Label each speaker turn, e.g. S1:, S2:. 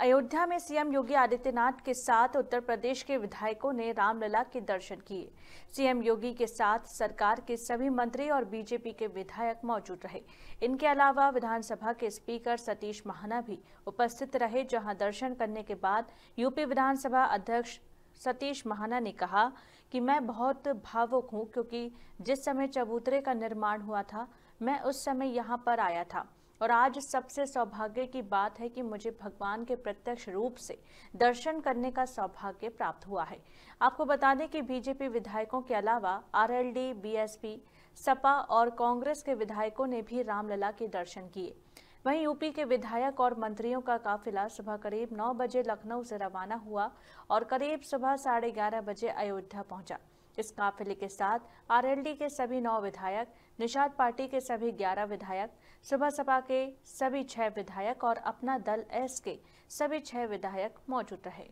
S1: अयोध्या में सीएम योगी आदित्यनाथ के साथ उत्तर प्रदेश के विधायकों ने रामलला के दर्शन किए सीएम योगी के साथ सरकार के सभी मंत्री और बीजेपी के विधायक मौजूद रहे इनके अलावा विधानसभा के स्पीकर सतीश महाना भी उपस्थित रहे जहां दर्शन करने के बाद यूपी विधानसभा अध्यक्ष सतीश महाना ने कहा कि मैं बहुत भावुक हूँ क्योंकि जिस समय चबूतरे का निर्माण हुआ था मैं उस समय यहाँ पर आया था और आज सबसे सौभाग्य की बात है कि मुझे भगवान के प्रत्यक्ष रूप से दर्शन करने का सौभाग्य प्राप्त हुआ है आपको बता दें कि बीजेपी विधायकों के अलावा आरएलडी, बीएसपी, सपा और कांग्रेस के विधायकों ने भी रामलला के दर्शन किए वहीं यूपी के विधायक और मंत्रियों का काफिला सुबह करीब 9 बजे लखनऊ से रवाना हुआ और करीब सुबह साढ़े ग्यारह बजे अयोध्या पहुंचा इस काफिले के साथ आरएलडी के सभी नौ विधायक निषाद पार्टी के सभी ग्यारह विधायक सुबह सपा के सभी छह विधायक और अपना दल एस के सभी छह विधायक मौजूद रहे